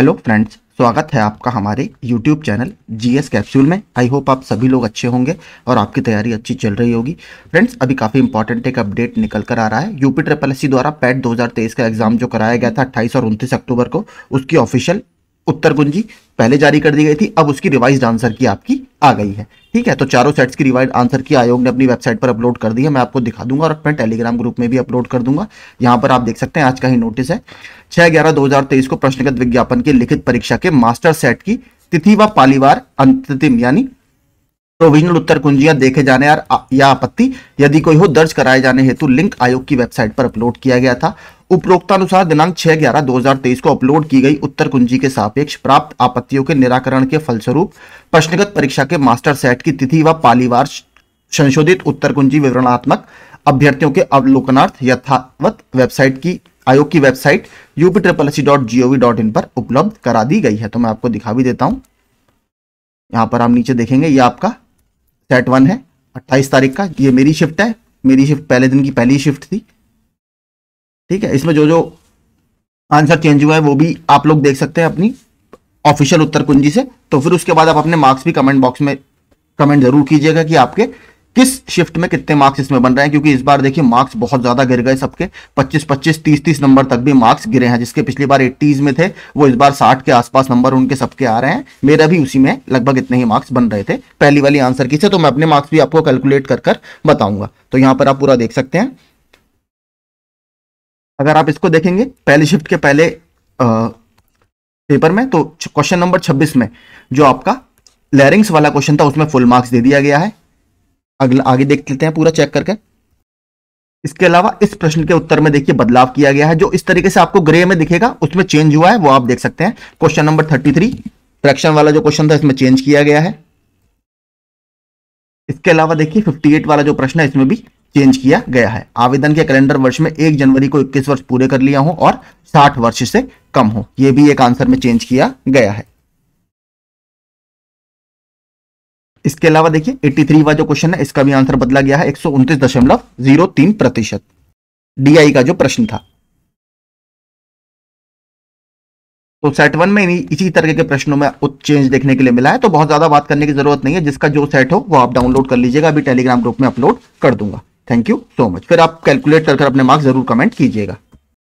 hello friends स्वागत है आपका हमारे यूट्यूब चैनल जीएस कैप्सूल में आई होप आप सभी लोग अच्छे होंगे और आपकी तैयारी अच्छी चल रही होगी फ्रेंड्स अभी काफ़ी इंपॉर्टेंट एक अपडेट निकल कर आ रहा है यूपी ट्रिपल एस द्वारा पैट 2023 का एग्जाम जो कराया गया था 28 और 29 अक्टूबर को उसकी ऑफिशियल उत्तर कुंजी पहले जारी कर दी गई थी अब उसकी रिवाइज आंसर की आपकी आ गई है ठीक है तो चारों सेट्स की रिवाइज आंसर की आयोग ने अपनी वेबसाइट पर अपलोड कर दी है मैं आपको दिखा दूंगा और अपने टेलीग्राम ग्रुप में भी अपलोड कर दूंगा यहां पर आप देख सकते हैं आज का ही नोटिस है छह ग्यारह दो को प्रश्नगत विज्ञापन की लिखित परीक्षा के मास्टर सेट की तिथि व पालीवार अंतिम यानी प्रोविजनल उत्तर कुंजियां देखे जाने या आपत्ति यदि कोई हो दर्ज कराए जाने हेतु लिंक आयोग की वेबसाइट पर अपलोड किया गया था उपरोक्तानुसार दिनांक छह ग्यारह 2023 को अपलोड की गई उत्तर कुंजी के सापेक्ष प्राप्त आपत्तियों के निराकरण के फलस्वरूप प्रश्नगत परीक्षा के मास्टर सेट की तिथि व पालीवार संशोधित उत्तर कुंजी विवरणात्मक अभ्यर्थियों के अवलोकनार्थ यथावत वेबसाइट की आयोग की website UP dot dot in पर उपलब्ध करा दी गई है तो मैं आपको दिखा भी देता हूं यहां पर आप नीचे देखेंगे ये आपका सेट वन है अट्ठाईस तारीख का ये मेरी शिफ्ट है मेरी शिफ्ट पहले दिन की पहली शिफ्ट थी ठीक है इसमें जो जो आंसर चेंज हुआ है वो भी आप लोग देख सकते हैं अपनी ऑफिशियल उत्तर कुंजी से तो फिर उसके बाद आप अपने मार्क्स भी कमेंट बॉक्स में कमेंट जरूर कीजिएगा कि आपके किस शिफ्ट में कितने मार्क्स इसमें बन रहे हैं क्योंकि इस बार देखिए मार्क्स बहुत ज्यादा गिर गए सबके 25 25 30 30 नंबर तक भी मार्क्स गिरे हैं जिसके पिछली बार 80s में थे वो इस बार 60 के आसपास नंबर उनके सबके आ रहे हैं मेरा भी उसी में लगभग इतने ही मार्क्स बन रहे थे पहली वाली आंसर की से तो मैं अपने मार्क्स भी आपको कैलकुलेट कर कर बताऊंगा तो यहाँ पर आप पूरा देख सकते हैं अगर आप इसको देखेंगे पहले शिफ्ट के पहले आ, पेपर में तो क्वेश्चन नंबर 26 में जो आपका लैरिंग्स वाला क्वेश्चन था उसमें फुल मार्क्स दे दिया गया है अगला आगे देख लेते हैं पूरा चेक करके इसके अलावा इस प्रश्न के उत्तर में देखिए बदलाव किया गया है जो इस तरीके से आपको ग्रे में दिखेगा उसमें चेंज हुआ है वो आप देख सकते हैं question number thirty three fraction वाला जो क्वेश्चन था इसमें चेंज किया गया है इसके अलावा देखिए 58 वाला जो प्रश्न है इसमें भी चेंज किया गया है आवेदन के कैलेंडर वर्ष में एक जनवरी को 21 वर्ष पूरे कर लिया हो और 60 वर्ष से कम हो यह भी एक आंसर में चेंज किया गया है इसके अलावा देखिए 83 वा जो क्वेश्चन है इसका भी आंसर बदला गया है एक प्रतिशत डीआई का जो प्रश्न था तो सेट वन में इसी तरह के प्रश्नों में चेंज देखने के लिए मिला है तो बहुत ज्यादा बात करने की जरूरत नहीं है जिसका जो सेट हो वो आप डाउनलोड कर लीजिएगा अभी टेलीग्राम ग्रुप में अपलोड कर दूंगा थैंक यू सो मच फिर आप कैलकुलेट कर, अपने मार्क्स जरूर कमेंट कीजिएगा